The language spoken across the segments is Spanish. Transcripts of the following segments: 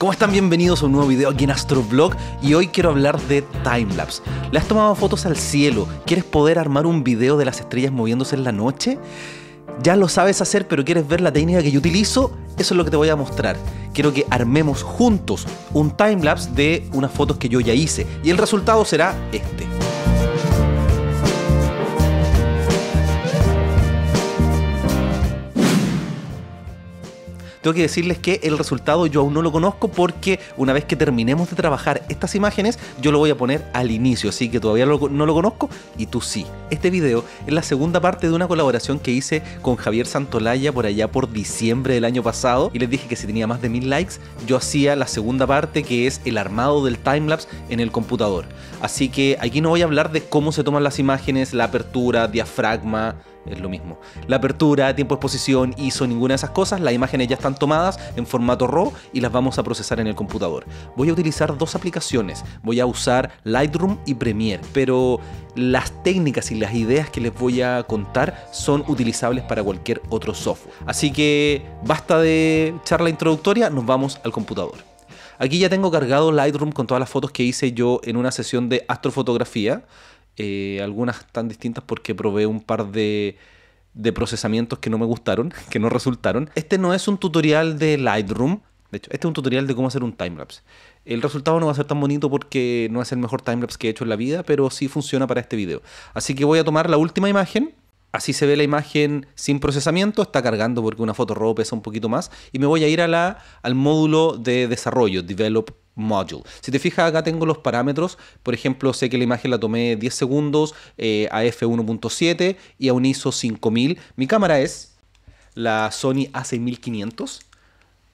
¿Cómo están? Bienvenidos a un nuevo video aquí en Astroblog y hoy quiero hablar de timelapse. ¿Le has tomado fotos al cielo? ¿Quieres poder armar un video de las estrellas moviéndose en la noche? Ya lo sabes hacer, pero quieres ver la técnica que yo utilizo, eso es lo que te voy a mostrar. Quiero que armemos juntos un timelapse de unas fotos que yo ya hice y el resultado será este. tengo que decirles que el resultado yo aún no lo conozco porque una vez que terminemos de trabajar estas imágenes, yo lo voy a poner al inicio, así que todavía no lo conozco y tú sí. Este video es la segunda parte de una colaboración que hice con Javier Santolaya por allá por diciembre del año pasado y les dije que si tenía más de mil likes, yo hacía la segunda parte que es el armado del timelapse en el computador. Así que aquí no voy a hablar de cómo se toman las imágenes, la apertura, diafragma, es lo mismo. La apertura, tiempo de exposición, ISO, ninguna de esas cosas, las imágenes ya están tomadas en formato RAW y las vamos a procesar en el computador. Voy a utilizar dos aplicaciones, voy a usar Lightroom y Premiere, pero las técnicas y las ideas que les voy a contar son utilizables para cualquier otro software. Así que basta de charla introductoria, nos vamos al computador. Aquí ya tengo cargado Lightroom con todas las fotos que hice yo en una sesión de astrofotografía. Eh, algunas tan distintas porque probé un par de, de procesamientos que no me gustaron, que no resultaron. Este no es un tutorial de Lightroom, de hecho, este es un tutorial de cómo hacer un timelapse. El resultado no va a ser tan bonito porque no es el mejor timelapse que he hecho en la vida, pero sí funciona para este video. Así que voy a tomar la última imagen así se ve la imagen sin procesamiento, está cargando porque una foto RAW pesa un poquito más, y me voy a ir al módulo de desarrollo, Develop Module. Si te fijas, acá tengo los parámetros, por ejemplo, sé que la imagen la tomé 10 segundos eh, a f1.7 y a un ISO 5000. Mi cámara es la Sony A6500.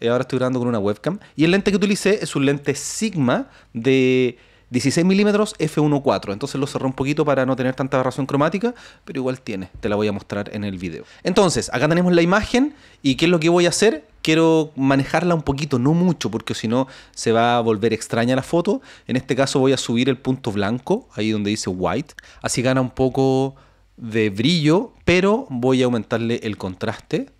Eh, ahora estoy grabando con una webcam. Y el lente que utilicé es un lente Sigma de 16 milímetros f1.4. Entonces lo cerré un poquito para no tener tanta aberración cromática, pero igual tiene. Te la voy a mostrar en el video. Entonces, acá tenemos la imagen y qué es lo que voy a hacer. Quiero manejarla un poquito, no mucho, porque si no se va a volver extraña la foto. En este caso voy a subir el punto blanco, ahí donde dice white. Así gana un poco de brillo, pero voy a aumentarle el contraste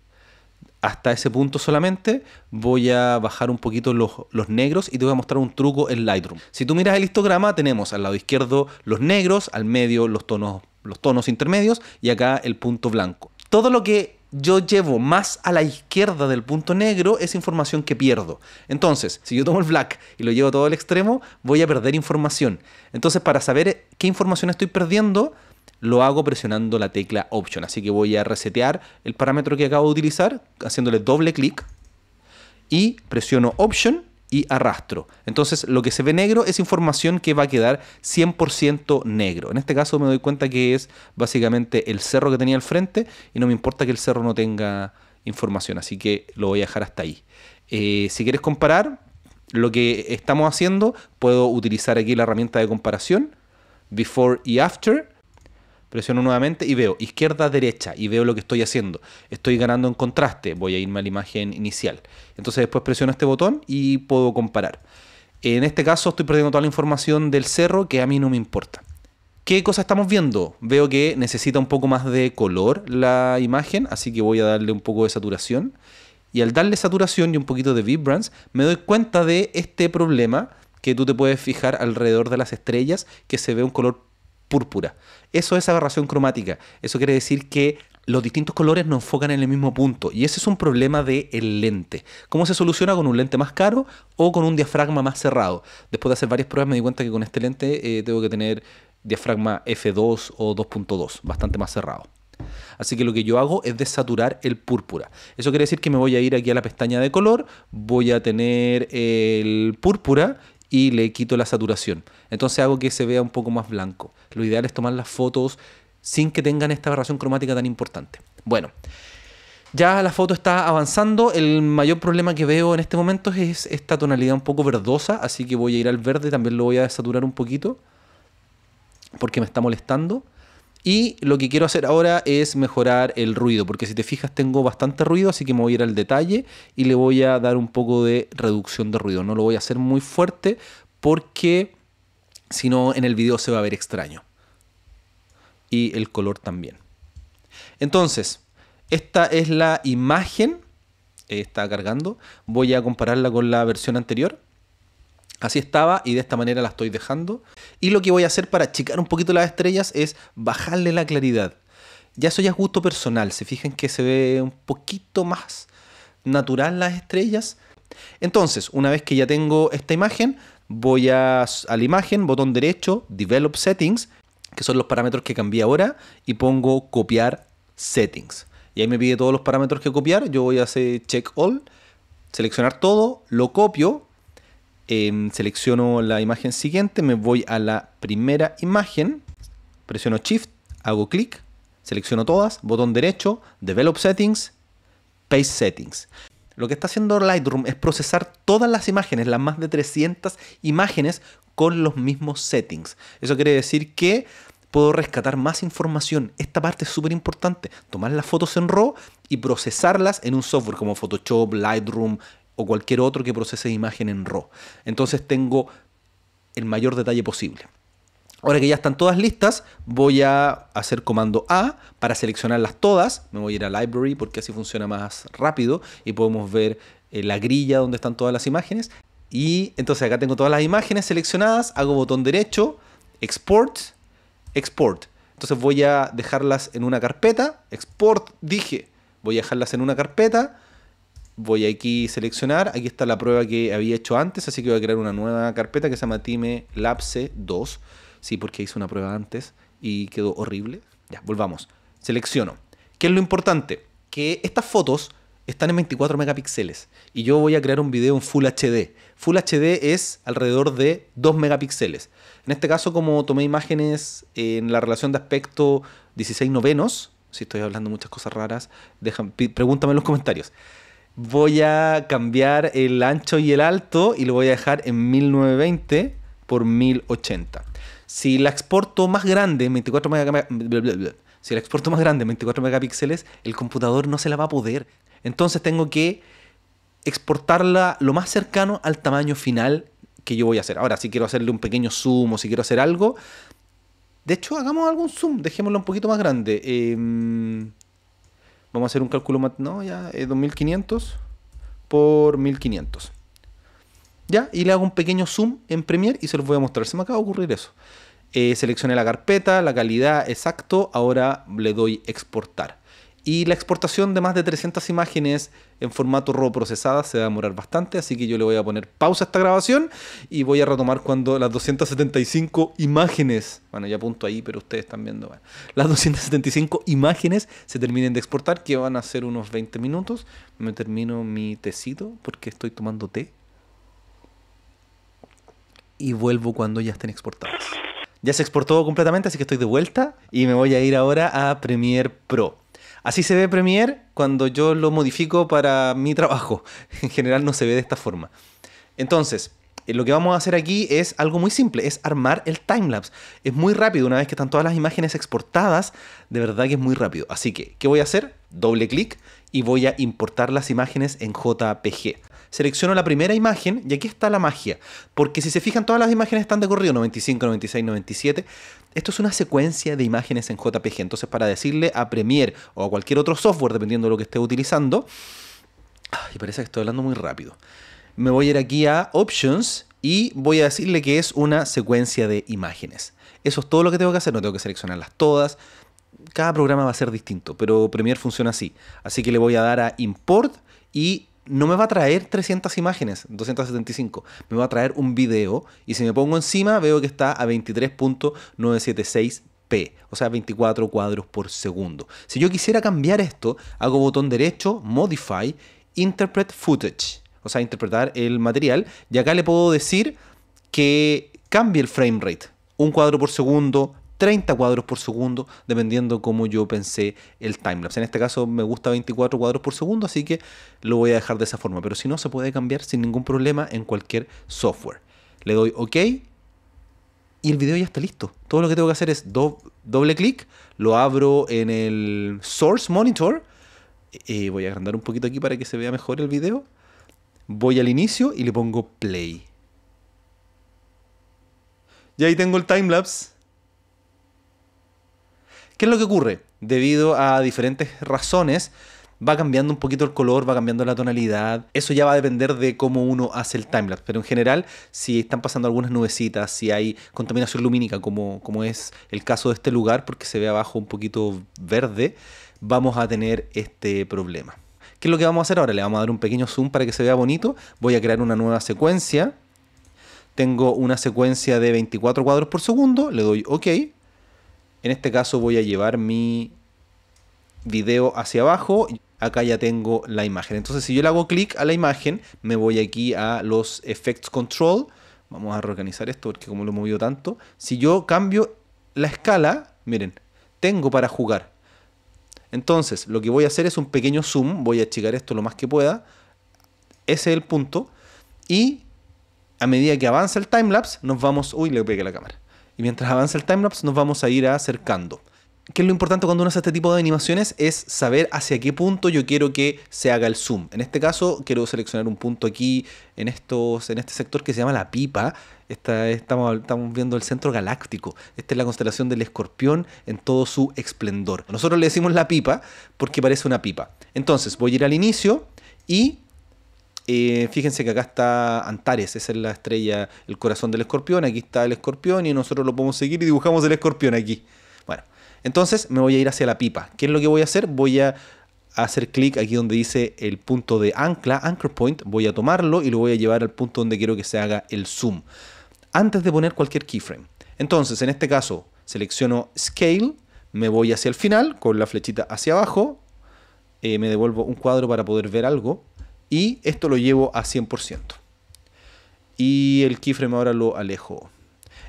hasta ese punto solamente voy a bajar un poquito los, negros y te voy a mostrar un truco en Lightroom. Si tú miras el histograma, tenemos al lado izquierdo los negros, al medio los tonos, los tonos intermedios y acá el punto blanco. Todo lo que yo llevo más a la izquierda del punto negro es información que pierdo. Entonces, si yo tomo el black y lo llevo todo al extremo, voy a perder información. Entonces, para saber qué información estoy perdiendo, lo hago presionando la tecla Option. Así que voy a resetear el parámetro que acabo de utilizar, haciéndole doble clic y presiono Option y arrastro. Entonces lo que se ve negro es información que va a quedar 100% negro. En este caso me doy cuenta que es básicamente el cerro que tenía al frente y no me importa que el cerro no tenga información, así que lo voy a dejar hasta ahí. Eh, si quieres comparar lo que estamos haciendo, puedo utilizar aquí la herramienta de comparación, before y after, presiono nuevamente y veo izquierda, derecha y veo lo que estoy haciendo. Estoy ganando en contraste, voy a irme a la imagen inicial. Entonces después presiono este botón y puedo comparar. En este caso estoy perdiendo toda la información del cerro que a mí no me importa. ¿Qué cosa estamos viendo? Veo que necesita un poco más de color la imagen, así que voy a darle un poco de saturación. Y al darle saturación y un poquito de vibrance, me doy cuenta de este problema que tú te puedes fijar alrededor de las estrellas, que se ve un color púrpura. Eso es aberración cromática. Eso quiere decir que los distintos colores no enfocan en el mismo punto. Y ese es un problema del lente. ¿Cómo se soluciona? Con un lente más caro o con un diafragma más cerrado. Después de hacer varias pruebas me di cuenta que con este lente eh, tengo que tener diafragma F2 o 2.2, bastante más cerrado. Así que lo que yo hago es desaturar el púrpura. Eso quiere decir que me voy a ir aquí a la pestaña de color, voy a tener el púrpura y le quito la saturación. Entonces hago que se vea un poco más blanco. Lo ideal es tomar las fotos sin que tengan esta aberración cromática tan importante. Bueno, ya la foto está avanzando. El mayor problema que veo en este momento es esta tonalidad un poco verdosa, así que voy a ir al verde, también lo voy a desaturar un poquito porque me está molestando. Y lo que quiero hacer ahora es mejorar el ruido, porque si te fijas tengo bastante ruido, así que me voy a ir al detalle y le voy a dar un poco de reducción de ruido. No lo voy a hacer muy fuerte porque si no en el video se va a ver extraño. Y el color también. Entonces, esta es la imagen, está cargando, voy a compararla con la versión anterior Así estaba y de esta manera la estoy dejando. Y lo que voy a hacer para achicar un poquito las estrellas es bajarle la claridad. Ya soy a gusto personal. Se fijan que se ve un poquito más natural las estrellas. Entonces, una vez que ya tengo esta imagen, voy a, a la imagen, botón derecho, Develop Settings, que son los parámetros que cambié ahora, y pongo copiar settings. Y ahí me pide todos los parámetros que copiar. Yo voy a hacer check all, seleccionar todo, lo copio Em, selecciono la imagen siguiente, me voy a la primera imagen, presiono Shift, hago clic, selecciono todas, botón derecho, Develop Settings, Paste Settings. Lo que está haciendo Lightroom es procesar todas las imágenes, las más de 300 imágenes con los mismos settings. Eso quiere decir que puedo rescatar más información. Esta parte es súper importante. Tomar las fotos en RAW y procesarlas en un software como Photoshop, Lightroom, o cualquier otro que procese imagen en RAW. Entonces tengo el mayor detalle posible. Ahora que ya están todas listas, voy a hacer comando A para seleccionarlas todas. Me voy a ir a Library porque así funciona más rápido y podemos ver eh, la grilla donde están todas las imágenes. Y entonces acá tengo todas las imágenes seleccionadas, hago botón derecho, Export, Export. Entonces voy a dejarlas en una carpeta, Export dije, voy a dejarlas en una carpeta voy aquí a seleccionar, aquí está la prueba que había hecho antes, así que voy a crear una nueva carpeta que se llama Time Lapse 2, sí, porque hice una prueba antes y quedó horrible. Ya, volvamos. Selecciono. ¿Qué es lo importante? Que estas fotos están en 24 megapíxeles y yo voy a crear un video en Full HD. Full HD es alrededor de 2 megapíxeles. En este caso, como tomé imágenes en la relación de aspecto 16 novenos, si estoy hablando muchas cosas raras, pregúntame en los comentarios voy a cambiar el ancho y el alto y lo voy a dejar en 1920 por 1080. Si la exporto más grande, 24 megapíxeles, si la exporto más grande, 24 megapíxeles, el computador no se la va a poder. Entonces tengo que exportarla lo más cercano al tamaño final que yo voy a hacer. Ahora, si quiero hacerle un pequeño zoom o si quiero hacer algo, de hecho, hagamos algún zoom, dejémoslo un poquito más grande. Em, Vamos a hacer un cálculo más. No, ya, 2500 eh, por 1500. Ya, y le hago un pequeño zoom en Premiere y se los voy a mostrar. Se me acaba de ocurrir eso. Eh, seleccioné la carpeta, la calidad, exacto. Ahora le doy exportar. Y la exportación de más de 300 imágenes en formato RAW procesada se va a demorar bastante, así que yo le voy a poner pausa a esta grabación y voy a retomar cuando las 275 imágenes, bueno, ya apunto ahí, pero ustedes están viendo, las 275 imágenes se terminen de exportar, que van a ser unos 20 minutos. Me termino mi tecito porque estoy tomando té. Y vuelvo cuando ya estén exportadas. Ya se exportó completamente, así que estoy de vuelta y me voy a ir ahora a Premiere Pro. Así se ve Premiere cuando yo lo modifico para mi trabajo. En general no se ve de esta forma. Entonces, eh, lo que vamos a hacer aquí es algo muy simple, es armar el timelapse. Es muy rápido, una vez que están todas las imágenes exportadas, de verdad que es muy rápido. Así que, ¿qué voy a hacer? Doble clic y voy a importar las imágenes en JPG selecciono la primera imagen y aquí está la magia. Porque si se fijan, todas las imágenes están de corrido, 95, 96, 97. Esto es una secuencia de imágenes en JPG. Entonces, para decirle a Premiere o a cualquier otro software, dependiendo de lo que esté utilizando, y parece que estoy hablando muy rápido. Me voy a ir aquí a Options y voy a decirle que es una secuencia de imágenes. Eso es todo lo que tengo que hacer, no tengo que seleccionarlas todas. Cada programa va a ser distinto, pero Premiere funciona así. Así que le voy a dar a Import y no me va a traer 300 imágenes, 275, me va a traer un video y si me pongo encima veo que está a 23.976 P, o sea, 24 cuadros por segundo. Si yo quisiera cambiar esto, hago botón derecho, modify, interpret footage, o sea, interpretar el material, y acá le puedo decir que cambie el frame rate, un cuadro por segundo, 30 cuadros por segundo, dependiendo cómo yo pensé el timelapse. En este caso me gusta 24 cuadros por segundo, así que lo voy a dejar de esa forma. Pero si no, se puede cambiar sin ningún problema en cualquier software. Le doy OK y el video ya está listo. Todo lo que tengo que hacer es doble clic, lo abro en el Source Monitor. y eh, eh, voy a agrandar un poquito aquí para que se vea mejor el video. Voy al inicio y le pongo play. Y ahí tengo el timelapse ¿Qué es lo que ocurre? Debido a diferentes razones, va cambiando un poquito el color, va cambiando la tonalidad. Eso ya va a depender de cómo uno hace el timelapse. Pero en general, si están pasando algunas nubecitas, si hay contaminación lumínica, como, como es el caso de este lugar, porque se ve abajo un poquito verde, vamos a tener este problema. ¿Qué es lo que vamos a hacer ahora? Le vamos a dar un pequeño zoom para que se vea bonito. Voy a crear una nueva secuencia. Tengo una secuencia de 24 cuadros por segundo. Le doy OK. En este caso voy a llevar mi video hacia abajo. Acá ya tengo la imagen. Entonces si yo le hago clic a la imagen, me voy aquí a los Effects Control. Vamos a reorganizar esto porque como lo he movido tanto. Si yo cambio la escala, miren, tengo para jugar. Entonces, lo que voy a hacer es un pequeño zoom, voy a achicar esto lo más que pueda. Ese es el punto. Y a medida que avanza el timelapse, nos vamos... Uy, le pegué la cámara. Y mientras avanza el timelapse nos vamos a ir acercando. ¿Qué es lo importante cuando uno hace este tipo de animaciones? Es saber hacia qué punto yo quiero que se haga el zoom. En este caso, quiero seleccionar un punto aquí en, estos, en este sector que se llama la pipa. estamos viendo el centro galáctico. Esta es la constelación del escorpión en todo su esplendor. Nosotros le decimos la pipa porque parece una pipa. Entonces, voy a ir al inicio y eh, fíjense que acá está Antares, esa es la estrella, el corazón del escorpión, aquí está el escorpión y nosotros lo podemos seguir y dibujamos el escorpión aquí. Bueno, entonces me voy a ir hacia la pipa. ¿Qué es lo que voy a hacer? Voy a hacer clic aquí donde dice el punto de ancla, anchor point, voy a tomarlo y lo voy a llevar al punto donde quiero que se haga el zoom. Antes de poner cualquier keyframe. Entonces, en este caso, selecciono scale, me voy hacia el final con la flechita hacia abajo, eh, me devuelvo un cuadro para poder ver algo y esto lo llevo a 100%. Y el keyframe ahora lo alejo.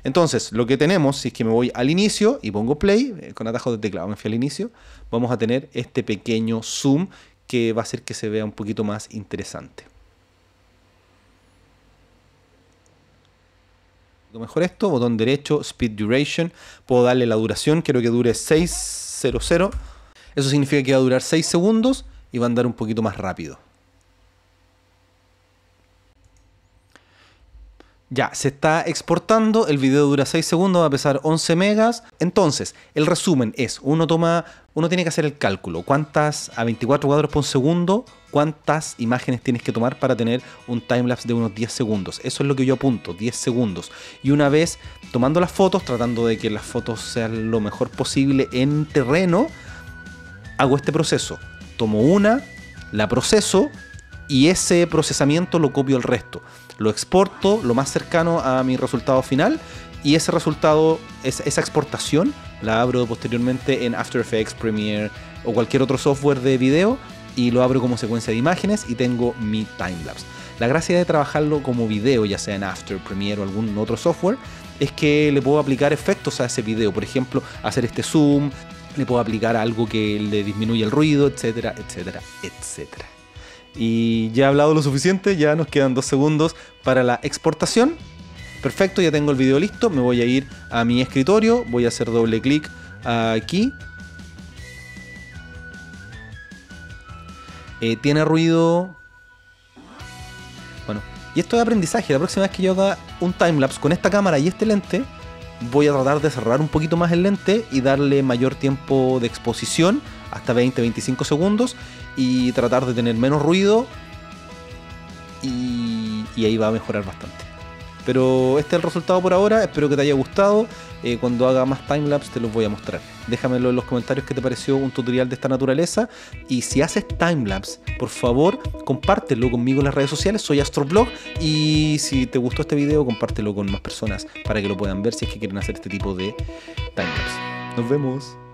Entonces, lo que tenemos, si es que me voy al inicio y pongo play, eh, con atajo de teclado me fui al inicio, vamos a tener este pequeño zoom que va a hacer que se vea un poquito más interesante. Mejor esto, botón derecho, Speed Duration, puedo darle la duración, quiero que dure 600, eso significa que va a durar 6 segundos y va a andar un poquito más rápido. Ya, se está exportando, el video dura 6 segundos, va a pesar 11 megas. Entonces, el resumen es, uno toma, uno tiene que hacer el cálculo, cuántas a 24 cuadros por segundo, cuántas imágenes tienes que tomar para tener un timelapse de unos 10 segundos. Eso es lo que yo apunto, 10 segundos. Y una vez tomando las fotos, tratando de que las fotos sean lo mejor posible en terreno, hago este proceso. Tomo una, la proceso y ese procesamiento lo copio al resto lo exporto lo más cercano a mi resultado final y ese resultado, esa exportación, la abro posteriormente en After Effects, Premiere o cualquier otro software de video y lo abro como secuencia de imágenes y tengo mi timelapse. La gracia de trabajarlo como video, ya sea en After, Premiere o algún otro software, es que le puedo aplicar efectos a ese video. Por ejemplo, hacer este zoom, le puedo aplicar algo que le disminuya el ruido, etcétera, etcétera, etcétera. Y ya he hablado lo suficiente, ya nos quedan dos segundos para la exportación. Perfecto, ya tengo el video listo. Me voy a ir a mi escritorio, voy a hacer doble clic aquí. Eh, tiene ruido. Bueno, y esto es aprendizaje. La próxima vez que yo haga un timelapse con esta cámara y este lente, voy a tratar de cerrar un poquito más el lente y darle mayor tiempo de exposición hasta 20-25 segundos y tratar de tener menos ruido y, ahí va a mejorar bastante. Pero este es el resultado por ahora, espero que te haya gustado. Eh, cuando haga más timelapse te los voy a mostrar. Déjamelo en los comentarios que te pareció un tutorial de esta naturaleza. Y si haces timelapse, por favor, compártelo conmigo en las redes sociales. Soy Astroblog. Y si te gustó este video, compártelo con más personas para que lo puedan ver si es que quieren hacer este tipo de timelapse. Nos vemos.